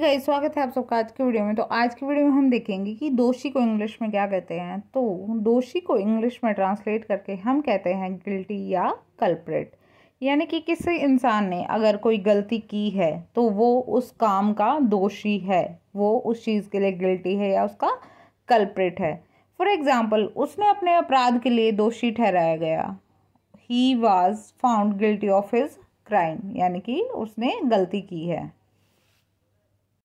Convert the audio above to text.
guys स्वागत है आप सबका आज के वीडियो में तो आज की वीडियो में हम देखेंगे कि दोषी को इंग्लिश में क्या कहते हैं तो दोषी को इंग्लिश में ट्रांसलेट करके हम कहते हैं गिल्टी या कल्प्रेट यानी कि किसी इंसान ने अगर कोई गलती की है तो वो उस काम का दोषी है वो उस चीज़ के लिए गिल्टी है या उसका कल्प्रेट है फॉर एग्ज़ाम्पल उसने अपने अपराध के लिए दोषी ठहराया गया he was found guilty of his crime यानी कि उसने गलती की है